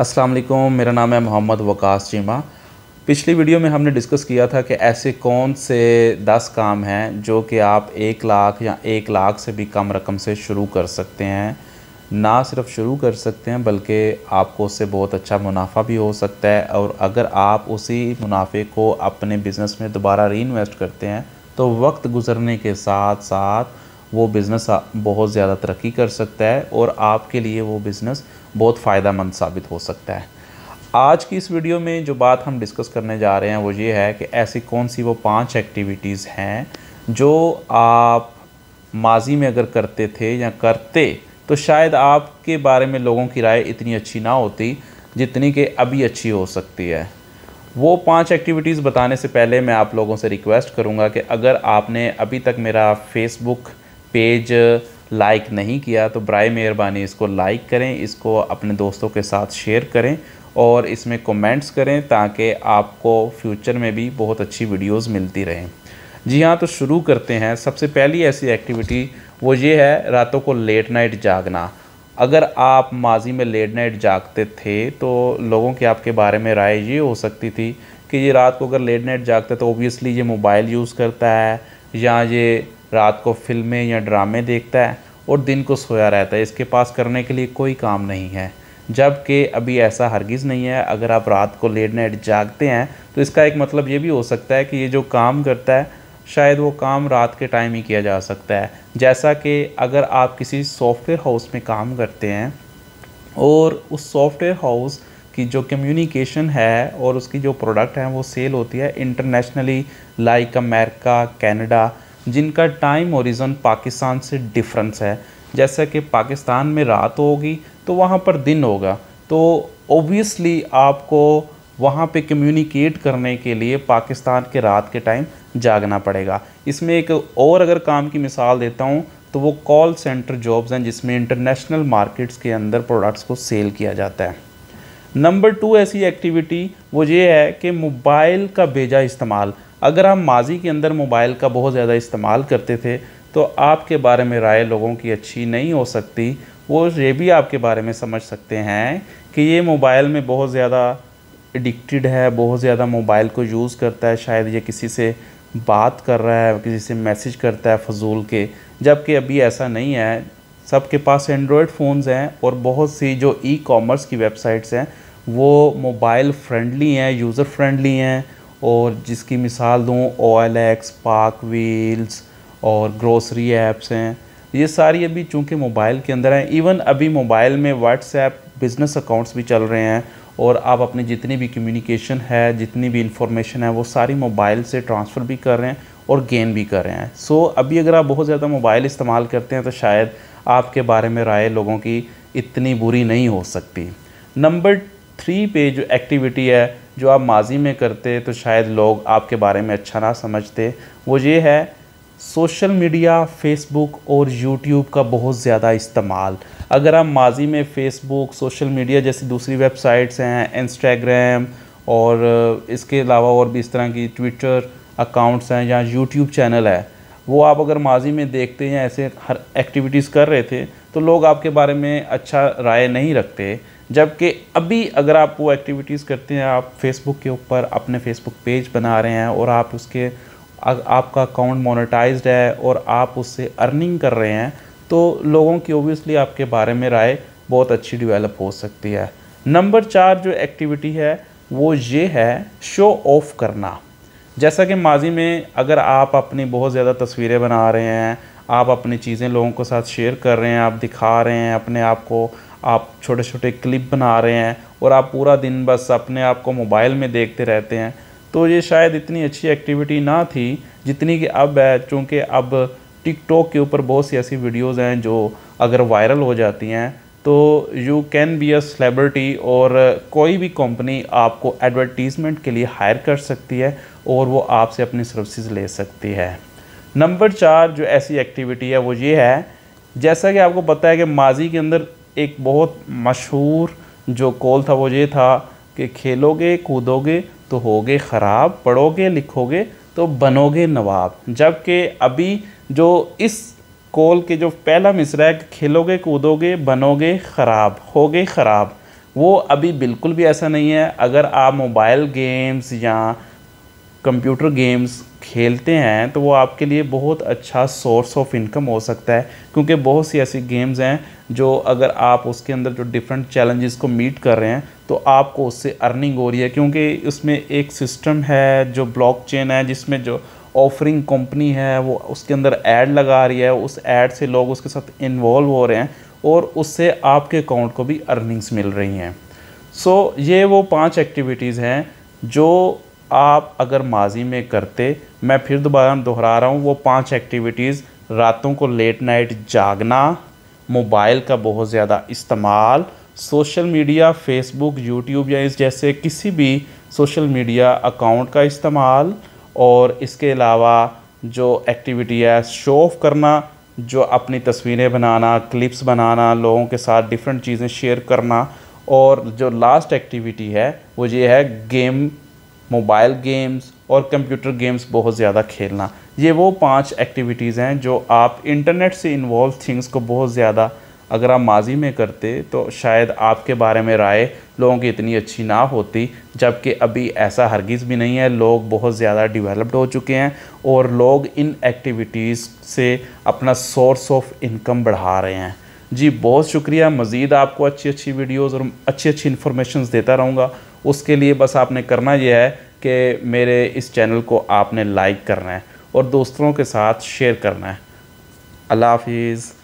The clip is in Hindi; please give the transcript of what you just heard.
अस्सलाम वालेकुम मेरा नाम है मोहम्मद वकास चीमा पिछली वीडियो में हमने डिस्कस किया था कि ऐसे कौन से दस काम हैं जो कि आप एक लाख या एक लाख से भी कम रकम से शुरू कर सकते हैं ना सिर्फ शुरू कर सकते हैं बल्कि आपको उससे बहुत अच्छा मुनाफा भी हो सकता है और अगर आप उसी मुनाफे को अपने बिज़नेस में दोबारा री करते हैं तो वक्त गुजरने के साथ साथ वो बिज़नेस बहुत ज़्यादा तरक्की कर सकता है और आपके लिए वो बिज़नेस बहुत फ़ायदा मंद साबित हो सकता है आज की इस वीडियो में जो बात हम डिस्कस करने जा रहे हैं वो ये है कि ऐसी कौन सी वो पांच एक्टिविटीज़ हैं जो आप माजी में अगर करते थे या करते तो शायद आपके बारे में लोगों की राय इतनी अच्छी ना होती जितनी कि अभी अच्छी हो सकती है वो पांच एक्टिविटीज़ बताने से पहले मैं आप लोगों से रिक्वेस्ट करूँगा कि अगर आपने अभी तक मेरा फेसबुक पेज लाइक नहीं किया तो बर मेहरबानी इसको लाइक करें इसको अपने दोस्तों के साथ शेयर करें और इसमें कमेंट्स करें ताकि आपको फ्यूचर में भी बहुत अच्छी वीडियोस मिलती रहें जी हाँ तो शुरू करते हैं सबसे पहली ऐसी एक्टिविटी वो ये है रातों को लेट नाइट जागना अगर आप माजी में लेट नाइट जागते थे तो लोगों की आपके बारे में राय ये हो सकती थी कि ये रात को अगर लेट नाइट जागते तो ओबियसली ये मोबाइल यूज़ करता है या ये रात को फिल्में या ड्रामे देखता है और दिन को सोया रहता है इसके पास करने के लिए कोई काम नहीं है जबकि अभी ऐसा हरगिज़ नहीं है अगर आप रात को लेट नाइट जागते हैं तो इसका एक मतलब ये भी हो सकता है कि ये जो काम करता है शायद वो काम रात के टाइम ही किया जा सकता है जैसा कि अगर आप किसी सॉफ्टवेयर हाउस में काम करते हैं और उस सॉफ्टवेयर हाउस की जो कम्युनिकेशन है और उसकी जो प्रोडक्ट हैं वो सेल होती है इंटरनेशनली लाइक अमेरिका कनाडा जिनका टाइम ओरिज़न पाकिस्तान से डिफरेंस है जैसा कि पाकिस्तान में रात होगी तो वहाँ पर दिन होगा तो ओबियसली आपको वहाँ पे कम्युनिकेट करने के लिए पाकिस्तान के रात के टाइम जागना पड़ेगा इसमें एक और अगर काम की मिसाल देता हूँ तो वो कॉल सेंटर जॉब्स हैं जिसमें इंटरनेशनल मार्केट्स के अंदर प्रोडक्ट्स को सेल किया जाता है नंबर टू ऐसी एक्टिविटी वो ये है कि मोबाइल का बेजा इस्तेमाल अगर आप माजी के अंदर मोबाइल का बहुत ज़्यादा इस्तेमाल करते थे तो आपके बारे में राय लोगों की अच्छी नहीं हो सकती वो ये भी आपके बारे में समझ सकते हैं कि ये मोबाइल में बहुत ज़्यादा एडिक्टेड है बहुत ज़्यादा मोबाइल को यूज़ करता है शायद ये किसी से बात कर रहा है किसी से मैसेज करता है फजूल के जबकि अभी ऐसा नहीं है सबके पास एंड्रॉयड फ़ोन्स हैं और बहुत सी जो ई कॉमर्स की वेबसाइट्स हैं वो मोबाइल फ्रेंडली हैं यूज़र फ्रेंडली हैं और जिसकी मिसाल दूँ ऑयल एक्स पार्क व्हील्स और ग्रोसरी ऐप्स हैं ये सारी अभी चूँकि मोबाइल के अंदर हैं इवन अभी मोबाइल में व्हाट्सएप बिज़नेस अकाउंट्स भी चल रहे हैं और आप अपनी जितनी भी कम्युनिकेशन है जितनी भी इंफॉर्मेशन है वो सारी मोबाइल से ट्रांसफ़र भी कर रहे हैं और गेन भी कर रहे हैं सो so, अभी अगर आप बहुत ज़्यादा मोबाइल इस्तेमाल करते हैं तो शायद आपके बारे में राय लोगों की इतनी बुरी नहीं हो सकती नंबर थ्री पे जो एक्टिविटी है जो आप माजी में करते तो शायद लोग आपके बारे में अच्छा ना समझते वो ये है सोशल मीडिया फेसबुक और यूट्यूब का बहुत ज़्यादा इस्तेमाल अगर आप माजी में फेसबुक सोशल मीडिया जैसी दूसरी वेबसाइट्स हैं इंस्टाग्राम और इसके अलावा और भी इस तरह की ट्विटर अकाउंट्स हैं या यूट्यूब चैनल है वो आप अगर माजी में देखते या ऐसे हर एक्टिविटीज़ कर रहे थे तो लोग आपके बारे में अच्छा राय नहीं रखते जबकि अभी अगर आप वो एक्टिविटीज़ करते हैं आप फेसबुक के ऊपर अपने फेसबुक पेज बना रहे हैं और आप उसके आ, आपका अकाउंट मोनेटाइज है और आप उससे अर्निंग कर रहे हैं तो लोगों की ओबियसली आपके बारे में राय बहुत अच्छी डिवेलप हो सकती है नंबर चार जो एक्टिविटी है वो ये है शो ऑफ करना जैसा कि माजी में अगर आप अपनी बहुत ज़्यादा तस्वीरें बना रहे हैं आप अपनी चीज़ें लोगों के साथ शेयर कर रहे हैं आप दिखा रहे हैं अपने आप को आप छोटे छोटे क्लिप बना रहे हैं और आप पूरा दिन बस अपने आप को मोबाइल में देखते रहते हैं तो ये शायद इतनी अच्छी एक्टिविटी ना थी जितनी कि अब है चूँकि अब टिकटॉक के ऊपर बहुत सी ऐसी वीडियोज़ हैं जो अगर वायरल हो जाती हैं तो you can be a celebrity और कोई भी कंपनी आपको एडवर्टीज़मेंट के लिए हायर कर सकती है और वो आपसे अपनी सर्विसेज ले सकती है नंबर चार जो ऐसी एक्टिविटी है वो ये है जैसा कि आपको पता है कि माजी के अंदर एक बहुत मशहूर जो कॉल था वो ये था कि खेलोगे कूदोगे तो होगे ख़राब पढ़ोगे लिखोगे तो बनोगे नवाब जबकि अभी जो इस कॉल के जो पहला मिसरा है खेलोगे कूदोगे बनोगे ख़राब होगे ख़राब वो अभी बिल्कुल भी ऐसा नहीं है अगर आप मोबाइल गेम्स या कंप्यूटर गेम्स खेलते हैं तो वो आपके लिए बहुत अच्छा सोर्स ऑफ इनकम हो सकता है क्योंकि बहुत सी ऐसी गेम्स हैं जो अगर आप उसके अंदर जो डिफरेंट चैलेंजेस को मीट कर रहे हैं तो आपको उससे अर्निंग हो रही है क्योंकि उसमें एक सिस्टम है जो ब्लॉकचेन है जिसमें जो ऑफरिंग कंपनी है वो उसके अंदर ऐड लगा रही है उस ऐड से लोग उसके साथ इन्वॉल्व हो रहे हैं और उससे आपके अकाउंट को भी अर्निंग्स मिल रही हैं सो so, ये वो पांच एक्टिविटीज़ हैं जो आप अगर माजी में करते मैं फिर दोबारा दोहरा रहा हूँ वो पांच एक्टिविटीज़ रातों को लेट नाइट जागना मोबाइल का बहुत ज़्यादा इस्तेमाल सोशल मीडिया फेसबुक यूट्यूब या इस जैसे किसी भी सोशल मीडिया अकाउंट का इस्तेमाल और इसके अलावा जो एक्टिविटी है शो ऑफ करना जो अपनी तस्वीरें बनाना क्लिप्स बनाना लोगों के साथ डिफरेंट चीज़ें शेयर करना और जो लास्ट एक्टिविटी है वो ये है गेम मोबाइल गेम्स और कंप्यूटर गेम्स बहुत ज़्यादा खेलना ये वो पांच एक्टिविटीज़ हैं जो आप इंटरनेट से इन्वॉल्व थिंग्स को बहुत ज़्यादा अगर आप माजी में करते तो शायद आपके बारे में राय लोगों की इतनी अच्छी ना होती जबकि अभी ऐसा हरगिज़ भी नहीं है लोग बहुत ज़्यादा डिवेलप्ड हो चुके हैं और लोग इन एक्टिविटीज़ से अपना सोर्स ऑफ इनकम बढ़ा रहे हैं जी बहुत शुक्रिया मज़ीद आपको अच्छी अच्छी वीडियोज़ और अच्छी अच्छी इन्फॉर्मेशन देता रहूँगा उसके लिए बस आपने करना यह है कि मेरे इस चैनल को आपने लाइक करना है और दोस्तों के साथ शेयर करना है अल्लाह हाफिज़